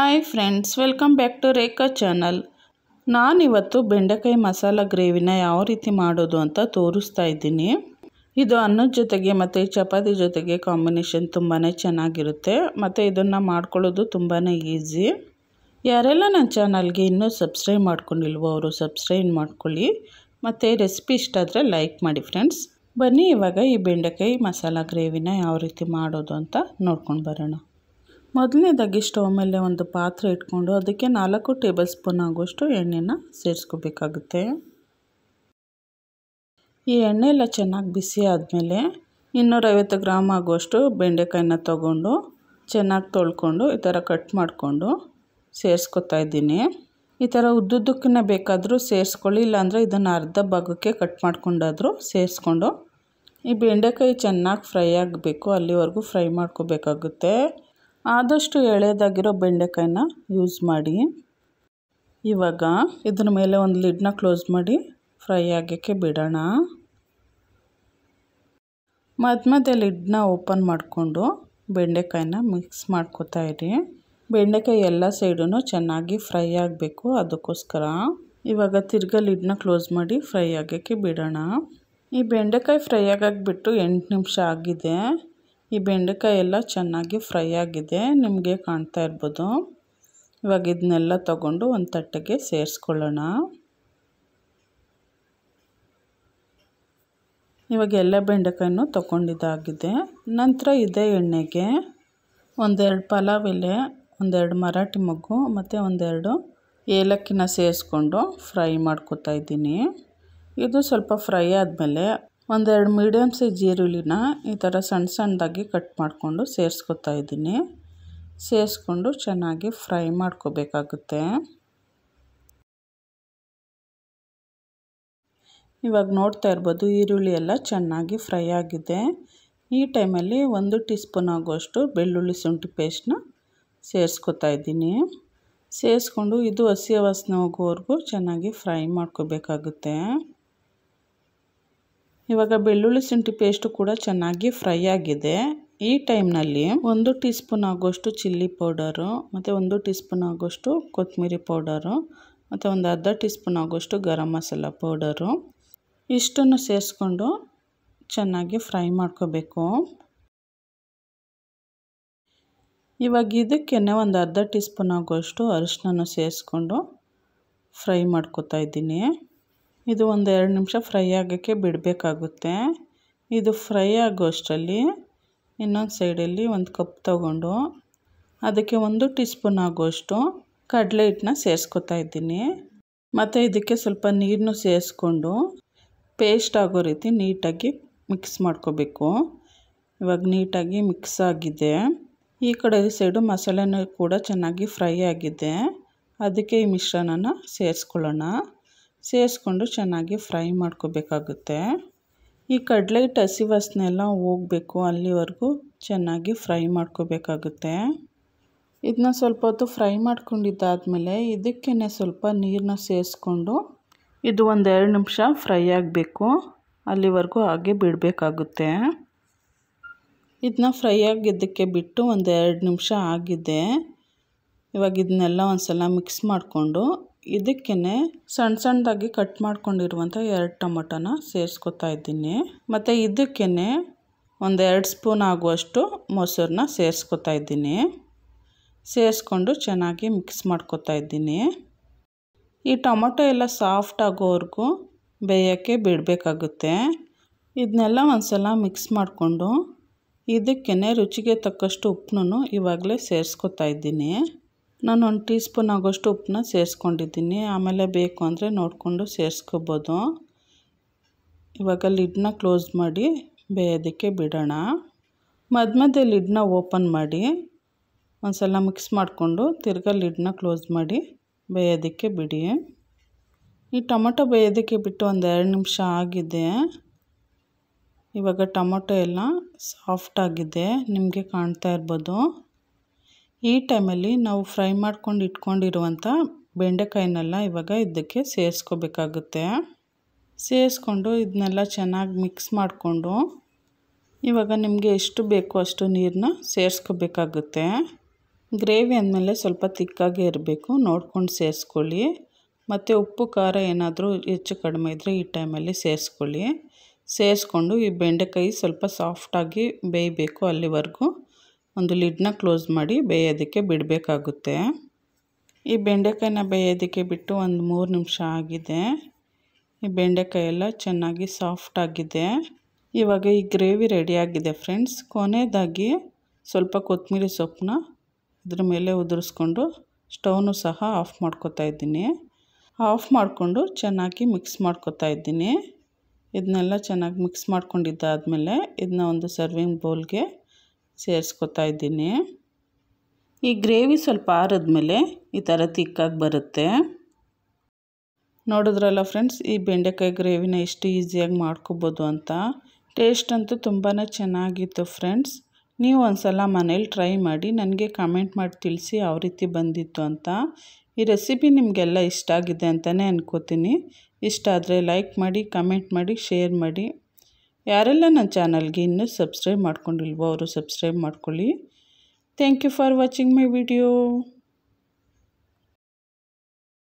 hi friends welcome back to Rekha channel ನಾನಿವತ್ತು ಬೆಂಡೆಕಾಯಿ ಮಸಾಲ ಗ್ರೇವಿನ ಯಾವ ರೀತಿ ಮಾಡೋದು ಅಂತ ತೋರಿಸ್ತಾ ಇದ್ದೀನಿ ಇದು ಅನ್ನದ ಜೊತೆಗೆ ಮತ್ತು ಚಪಾತಿ ಜೊತೆಗೆ ಕಾಂಬಿನೇಷನ್ ತುಂಬಾ ಚೆನ್ನಾಗಿರುತ್ತೆ ಮತ್ತು ಇದನ್ನು ಮಾಡ್ಕೊಳ್ಳೋದು ತುಂಬಾ ಈಸಿ ಯಾರೆಲ್ಲ ನನ್ನ ಚಾನಲ್ಗೆ ಇನ್ನೂ ಸಬ್ಸ್ಕ್ರೈಬ್ ಮಾಡ್ಕೊಂಡಿಲ್ವೋ ಅವರು ಸಬ್ಸ್ಕ್ರೈಬ್ ಮಾಡ್ಕೊಳ್ಳಿ ಮತ್ತು ರೆಸಿಪಿ ಇಷ್ಟ ಆದರೆ ಲೈಕ್ ಮಾಡಿ ಫ್ರೆಂಡ್ಸ್ ಬನ್ನಿ ಇವಾಗ ಈ ಬೆಂಡೆಕಾಯಿ ಮಸಾಲ ಗ್ರೇವಿನ ಯಾವ ರೀತಿ ಮಾಡೋದು ಅಂತ ನೋಡ್ಕೊಂಡು ಬರೋಣ ಮೊದಲನೇದಾಗಿ ಸ್ಟವ್ ಮೇಲೆ ಒಂದು ಪಾತ್ರೆ ಇಟ್ಕೊಂಡು ಅದಕ್ಕೆ ನಾಲ್ಕು ಟೇಬಲ್ ಸ್ಪೂನ್ ಆಗುವಷ್ಟು ಎಣ್ಣೆನ ಸೇರಿಸ್ಕೋಬೇಕಾಗುತ್ತೆ ಈ ಎಣ್ಣೆ ಎಲ್ಲ ಚೆನ್ನಾಗಿ ಬಿಸಿ ಆದಮೇಲೆ ಇನ್ನೂರೈವತ್ತು ಗ್ರಾಮ್ ಆಗುವಷ್ಟು ಬೆಂಡೆಕಾಯಿನ ತೊಗೊಂಡು ಚೆನ್ನಾಗಿ ತೊಳ್ಕೊಂಡು ಈ ಥರ ಕಟ್ ಮಾಡಿಕೊಂಡು ಸೇರಿಸ್ಕೊತಾ ಇದ್ದೀನಿ ಈ ಥರ ಉದ್ದುದ್ದಕ್ಕನ್ನ ಬೇಕಾದರೂ ಸೇರಿಸ್ಕೊಳ್ಳಿ ಇಲ್ಲಾಂದರೆ ಇದನ್ನು ಅರ್ಧ ಭಾಗಕ್ಕೆ ಕಟ್ ಮಾಡ್ಕೊಂಡಾದರೂ ಸೇರಿಸ್ಕೊಂಡು ಈ ಬೆಂಡೆಕಾಯಿ ಚೆನ್ನಾಗಿ ಫ್ರೈ ಆಗಬೇಕು ಅಲ್ಲಿವರೆಗೂ ಫ್ರೈ ಮಾಡ್ಕೋಬೇಕಾಗುತ್ತೆ ಆದಷ್ಟು ಎಳೆಯದಾಗಿರೋ ಬೆಂಡೆಕಾಯನ್ನ ಯೂಸ್ ಮಾಡಿ ಇವಾಗ ಇದ್ರ ಮೇಲೆ ಒಂದು ಲಿಡ್ನ ಕ್ಲೋಸ್ ಮಾಡಿ ಫ್ರೈ ಆಗೋಕ್ಕೆ ಬಿಡೋಣ ಮಧ್ಯೆ ಮಧ್ಯ ಲಿಡ್ನ ಓಪನ್ ಮಾಡಿಕೊಂಡು ಬೆಂಡೆಕಾಯನ್ನ ಮಿಕ್ಸ್ ಮಾಡ್ಕೋತಾ ಇರಿ ಬೆಂಡೆಕಾಯಿ ಎಲ್ಲ ಸೈಡೂ ಚೆನ್ನಾಗಿ ಫ್ರೈ ಆಗಬೇಕು ಅದಕ್ಕೋಸ್ಕರ ಇವಾಗ ತಿರ್ಗ ಲಿಡ್ನ ಕ್ಲೋಸ್ ಮಾಡಿ ಫ್ರೈ ಆಗೋಕ್ಕೆ ಬಿಡೋಣ ಈ ಬೆಂಡೆಕಾಯಿ ಫ್ರೈ ಆಗಾಕ್ಬಿಟ್ಟು ಬಿಟ್ಟು ಎಂಟು ನಿಮಿಷ ಆಗಿದೆ ಈ ಬೆಂಡೆಕಾಯಿ ಎಲ್ಲ ಚೆನ್ನಾಗಿ ಫ್ರೈ ಆಗಿದೆ ನಿಮಗೆ ಕಾಣ್ತಾ ಇರ್ಬೋದು ಇವಾಗ ಇದನ್ನೆಲ್ಲ ತಗೊಂಡು ಒಂದು ತಟ್ಟೆಗೆ ಸೇರಿಸ್ಕೊಳ್ಳೋಣ ಇವಾಗ ಎಲ್ಲ ಬೆಂಡೆಕಾಯನ್ನು ತಗೊಂಡಿದ್ದಾಗಿದೆ ನಂತರ ಇದೇ ಎಣ್ಣೆಗೆ ಒಂದೆರಡು ಪಲಾವ್ ಎಲೆ ಒಂದೆರಡು ಮರಾಠಿ ಮಗ್ಗು ಮತ್ತು ಒಂದೆರಡು ಏಲಕ್ಕಿನ ಸೇರಿಸ್ಕೊಂಡು ಫ್ರೈ ಮಾಡ್ಕೋತಾ ಇದ್ದೀನಿ ಇದು ಸ್ವಲ್ಪ ಫ್ರೈ ಆದಮೇಲೆ ಒಂದೆರಡು ಮೀಡಿಯಮ್ ಸೈಜ್ ಈರುಳ್ಳಿನ ಈ ಥರ ಸಣ್ಣ ಸಣ್ಣದಾಗಿ ಕಟ್ ಮಾಡಿಕೊಂಡು ಸೇರಿಸ್ಕೊತಾ ಇದ್ದೀನಿ ಸೇರಿಸ್ಕೊಂಡು ಚೆನ್ನಾಗಿ ಫ್ರೈ ಮಾಡ್ಕೋಬೇಕಾಗುತ್ತೆ ಇವಾಗ ನೋಡ್ತಾ ಇರ್ಬೋದು ಈರುಳ್ಳಿ ಎಲ್ಲ ಚೆನ್ನಾಗಿ ಫ್ರೈ ಆಗಿದೆ ಈ ಟೈಮಲ್ಲಿ ಒಂದು ಟೀ ಸ್ಪೂನ್ ಆಗುವಷ್ಟು ಬೆಳ್ಳುಳ್ಳಿ ಶುಂಠಿ ಪೇಸ್ಟ್ನ ಸೇರಿಸ್ಕೊತಾ ಇದ್ದೀನಿ ಸೇರಿಸ್ಕೊಂಡು ಇದು ಹಸಿ ವಾಸನೆ ಹೋಗೋವರೆಗೂ ಚೆನ್ನಾಗಿ ಫ್ರೈ ಮಾಡ್ಕೋಬೇಕಾಗುತ್ತೆ ಇವಾಗ ಬೆಳ್ಳುಳ್ಳಿ ಶುಂಠಿ ಪೇಸ್ಟು ಕೂಡ ಚೆನ್ನಾಗಿ ಫ್ರೈ ಆಗಿದೆ ಈ ಟೈಮ್ನಲ್ಲಿ ಒಂದು ಟೀ ಸ್ಪೂನ್ ಆಗೋಷ್ಟು ಚಿಲ್ಲಿ ಪೌಡರು ಮತ್ತು ಒಂದು ಟೀ ಸ್ಪೂನ್ ಆಗೋಷ್ಟು ಕೊತ್ತಂಬರಿ ಪೌಡರು ಮತ್ತು ಒಂದು ಅರ್ಧ ಟೀ ಸ್ಪೂನ್ ಆಗೋಷ್ಟು ಗರಂ ಮಸಾಲ ಪೌಡರು ಇಷ್ಟನ್ನು ಸೇರಿಸ್ಕೊಂಡು ಚೆನ್ನಾಗಿ ಫ್ರೈ ಮಾಡ್ಕೋಬೇಕು ಇವಾಗ ಇದಕ್ಕೆ ಒಂದು ಅರ್ಧ ಟೀ ಸ್ಪೂನ್ ಆಗೋಷ್ಟು ಅರಿಶಿನ ಸೇರಿಸ್ಕೊಂಡು ಫ್ರೈ ಮಾಡ್ಕೋತಾ ಇದ್ದೀನಿ ಇದು ಒಂದು ಎರಡು ನಿಮಿಷ ಫ್ರೈ ಆಗೋಕ್ಕೆ ಬಿಡಬೇಕಾಗುತ್ತೆ ಇದು ಫ್ರೈ ಆಗೋಷ್ಟರಲ್ಲಿ ಇನ್ನೊಂದು ಸೈಡಲ್ಲಿ ಒಂದು ಕಪ್ ತಗೊಂಡು ಅದಕ್ಕೆ ಒಂದು ಟೀ ಸ್ಪೂನ್ ಆಗೋಷ್ಟು ಕಡಲೆ ಹಿಟ್ಟನ್ನ ಸೇರಿಸ್ಕೊತಾ ಇದ್ದೀನಿ ಮತ್ತು ಇದಕ್ಕೆ ಸ್ವಲ್ಪ ನೀರನ್ನು ಸೇರಿಸ್ಕೊಂಡು ಪೇಸ್ಟ್ ಆಗೋ ರೀತಿ ನೀಟಾಗಿ ಮಿಕ್ಸ್ ಮಾಡ್ಕೋಬೇಕು ಇವಾಗ ನೀಟಾಗಿ ಮಿಕ್ಸ್ ಆಗಿದೆ ಈ ಕಡೆ ಸೈಡು ಮಸಾಲೆನೂ ಕೂಡ ಚೆನ್ನಾಗಿ ಫ್ರೈ ಆಗಿದೆ ಅದಕ್ಕೆ ಈ ಮಿಶ್ರಣನ ಸೇರಿಸ್ಕೊಳ್ಳೋಣ ಸೇರಿಸ್ಕೊಂಡು ಚೆನ್ನಾಗಿ ಫ್ರೈ ಮಾಡ್ಕೋಬೇಕಾಗುತ್ತೆ ಈ ಹಸಿ ವಸ್ನೆಲ್ಲ ಹೋಗಬೇಕು ಅಲ್ಲಿವರೆಗೂ ಚೆನ್ನಾಗಿ ಫ್ರೈ ಮಾಡ್ಕೋಬೇಕಾಗುತ್ತೆ ಇದನ್ನ ಸ್ವಲ್ಪ ಹೊತ್ತು ಫ್ರೈ ಮಾಡ್ಕೊಂಡಿದ್ದಾದಮೇಲೆ ಇದಕ್ಕೇ ಸ್ವಲ್ಪ ನೀರನ್ನ ಸೇರಿಸ್ಕೊಂಡು ಇದು ಒಂದೆರಡು ನಿಮಿಷ ಫ್ರೈ ಆಗಬೇಕು ಅಲ್ಲಿವರೆಗೂ ಹಾಗೆ ಬಿಡಬೇಕಾಗುತ್ತೆ ಇದನ್ನ ಫ್ರೈ ಆಗಿದ್ದಕ್ಕೆ ಬಿಟ್ಟು ಒಂದು ಎರಡು ನಿಮಿಷ ಆಗಿದೆ ಇವಾಗ ಇದನ್ನೆಲ್ಲ ಒಂದು ಸಲ ಮಿಕ್ಸ್ ಮಾಡಿಕೊಂಡು ಇದಕ್ಕೇ ಸಣ್ಣ ಸಣ್ಣದಾಗಿ ಕಟ್ ಮಾಡ್ಕೊಂಡಿರುವಂಥ ಎರಡು ಟೊಮೊಟೊನ ಸೇರಿಸ್ಕೊತಾ ಇದ್ದೀನಿ ಮತ್ತು ಇದಕ್ಕೇನೆ ಒಂದು ಎರಡು ಸ್ಪೂನ್ ಆಗುವಷ್ಟು ಮೊಸರನ್ನ ಸೇರಿಸ್ಕೊತಾ ಇದ್ದೀನಿ ಸೇರಿಸ್ಕೊಂಡು ಚೆನ್ನಾಗಿ ಮಿಕ್ಸ್ ಮಾಡ್ಕೊತಾ ಇದ್ದೀನಿ ಈ ಟೊಮೊಟೊ ಎಲ್ಲ ಸಾಫ್ಟ್ ಆಗೋವರೆಗೂ ಬೇಯೋಕ್ಕೆ ಬಿಡಬೇಕಾಗುತ್ತೆ ಇದನ್ನೆಲ್ಲ ಒಂದು ಸಲ ಮಿಕ್ಸ್ ಮಾಡಿಕೊಂಡು ಇದಕ್ಕೇ ರುಚಿಗೆ ತಕ್ಕಷ್ಟು ಉಪ್ಪನ್ನು ಇವಾಗಲೇ ಸೇರಿಸ್ಕೊತಾ ಇದ್ದೀನಿ ನಾನು ಒಂದು ಟೀ ಸ್ಪೂನ್ ಆಗೋಷ್ಟು ಉಪ್ಪನ್ನ ಸೇರಿಸ್ಕೊಂಡಿದ್ದೀನಿ ಆಮೇಲೆ ಬೇಕು ಅಂದರೆ ನೋಡಿಕೊಂಡು ಸೇರಿಸ್ಕೋಬೋದು ಇವಾಗ ಲಿಡ್ನ ಕ್ಲೋಸ್ ಮಾಡಿ ಬೇಯೋದಕ್ಕೆ ಬಿಡೋಣ ಮಧ್ಯ ಮಧ್ಯೆ ಲಿಡ್ನ ಓಪನ್ ಮಾಡಿ ಒಂದು ಸಲ ಮಿಕ್ಸ್ ಮಾಡಿಕೊಂಡು ತಿರ್ಗಾ ಲಿಡ್ನ ಕ್ಲೋಸ್ ಮಾಡಿ ಬೇಯೋದಕ್ಕೆ ಬಿಡಿ ಈ ಟೊಮೊಟೊ ಬೇಯೋದಕ್ಕೆ ಬಿಟ್ಟು ಒಂದು ಎರಡು ನಿಮಿಷ ಆಗಿದೆ ಇವಾಗ ಟೊಮೊಟೊ ಎಲ್ಲ ಸಾಫ್ಟಾಗಿದೆ ನಿಮಗೆ ಕಾಣ್ತಾ ಇರ್ಬೋದು ಈ ಟೈಮಲ್ಲಿ ನಾವು ಫ್ರೈ ಮಾಡ್ಕೊಂಡು ಇಟ್ಕೊಂಡಿರುವಂಥ ಬೆಂಡೆಕಾಯಿನೆಲ್ಲ ಇವಾಗ ಇದಕ್ಕೆ ಸೇರಿಸ್ಕೋಬೇಕಾಗುತ್ತೆ ಸೇರಿಸ್ಕೊಂಡು ಇದನ್ನೆಲ್ಲ ಚೆನ್ನಾಗಿ ಮಿಕ್ಸ್ ಮಾಡಿಕೊಂಡು ಇವಾಗ ನಿಮಗೆ ಎಷ್ಟು ಬೇಕೋ ಅಷ್ಟು ನೀರನ್ನ ಸೇರಿಸ್ಕೋಬೇಕಾಗುತ್ತೆ ಗ್ರೇವಿ ಅಂದಮೇಲೆ ಸ್ವಲ್ಪ ತಿಕ್ಕಾಗೇ ಇರಬೇಕು ನೋಡ್ಕೊಂಡು ಸೇರಿಸ್ಕೊಳ್ಳಿ ಮತ್ತು ಉಪ್ಪು ಖಾರ ಏನಾದರೂ ಹೆಚ್ಚು ಕಡಿಮೆ ಇದ್ದರೆ ಈ ಟೈಮಲ್ಲಿ ಸೇರಿಸ್ಕೊಳ್ಳಿ ಸೇರಿಸ್ಕೊಂಡು ಈ ಬೆಂಡೆಕಾಯಿ ಸ್ವಲ್ಪ ಸಾಫ್ಟಾಗಿ ಬೇಯಬೇಕು ಅಲ್ಲಿವರೆಗೂ ಒಂದು ಲಿಡ್ನ ಕ್ಲೋಸ್ ಮಾಡಿ ಬೇಯೋದಕ್ಕೆ ಬಿಡಬೇಕಾಗುತ್ತೆ ಈ ಬೆಂಡೆಕಾಯಿನ ಬೇಯೋದಕ್ಕೆ ಬಿಟ್ಟು ಒಂದು ಮೂರು ನಿಮಿಷ ಆಗಿದೆ ಈ ಬೆಂಡೆಕಾಯಿ ಎಲ್ಲ ಚೆನ್ನಾಗಿ ಸಾಫ್ಟ್ ಆಗಿದೆ ಇವಾಗ ಈ ಗ್ರೇವಿ ರೆಡಿಯಾಗಿದೆ ಫ್ರೆಂಡ್ಸ್ ಕೊನೆಯದಾಗಿ ಸ್ವಲ್ಪ ಕೊತ್ತಂಬರಿ ಸೊಪ್ಪನ್ನ ಇದ್ರ ಮೇಲೆ ಉದುರಿಸ್ಕೊಂಡು ಸ್ಟವ್ನು ಸಹ ಆಫ್ ಮಾಡ್ಕೊತಾ ಇದ್ದೀನಿ ಆಫ್ ಮಾಡಿಕೊಂಡು ಚೆನ್ನಾಗಿ ಮಿಕ್ಸ್ ಮಾಡ್ಕೊತಾ ಇದ್ದೀನಿ ಇದನ್ನೆಲ್ಲ ಚೆನ್ನಾಗಿ ಮಿಕ್ಸ್ ಮಾಡ್ಕೊಂಡಿದ್ದಾದಮೇಲೆ ಇದನ್ನ ಒಂದು ಸರ್ವಿಂಗ್ ಬೌಲ್ಗೆ ಸೇರಿಸ್ಕೊತಾ ಇದ್ದೀನಿ ಈ ಗ್ರೇವಿ ಸ್ವಲ್ಪ ಆರಿದ್ಮೇಲೆ ಈ ಥರ ತಿಕ್ಕಾಗಿ ಬರುತ್ತೆ ನೋಡಿದ್ರಲ್ಲ ಫ್ರೆಂಡ್ಸ್ ಈ ಬೆಂಡೆಕಾಯಿ ಗ್ರೇವಿನ ಎಷ್ಟು ಈಸಿಯಾಗಿ ಮಾಡ್ಕೋಬೋದು ಅಂತ ಟೇಸ್ಟ್ ಅಂತೂ ತುಂಬಾ ಚೆನ್ನಾಗಿತ್ತು ಫ್ರೆಂಡ್ಸ್ ನೀವು ಒಂದು ಸಲ ಮನೇಲಿ ಟ್ರೈ ಮಾಡಿ ನನಗೆ ಕಮೆಂಟ್ ಮಾಡಿ ತಿಳಿಸಿ ಯಾವ ರೀತಿ ಬಂದಿತ್ತು ಅಂತ ಈ ರೆಸಿಪಿ ನಿಮಗೆಲ್ಲ ಇಷ್ಟ ಆಗಿದೆ ಅಂತಲೇ ಅನ್ಕೋತೀನಿ ಇಷ್ಟ ಆದರೆ ಲೈಕ್ ಮಾಡಿ ಕಮೆಂಟ್ ಮಾಡಿ ಶೇರ್ ಮಾಡಿ ಯಾರೆಲ್ಲ ನನ್ನ ಚಾನಲ್ಗೆ ಇನ್ನೂ ಸಬ್ಸ್ಕ್ರೈಬ್ ಮಾಡ್ಕೊಂಡಿಲ್ವೋ ಅವರು ಸಬ್ಸ್ಕ್ರೈಬ್ ಮಾಡ್ಕೊಳ್ಳಿ thank you for watching my video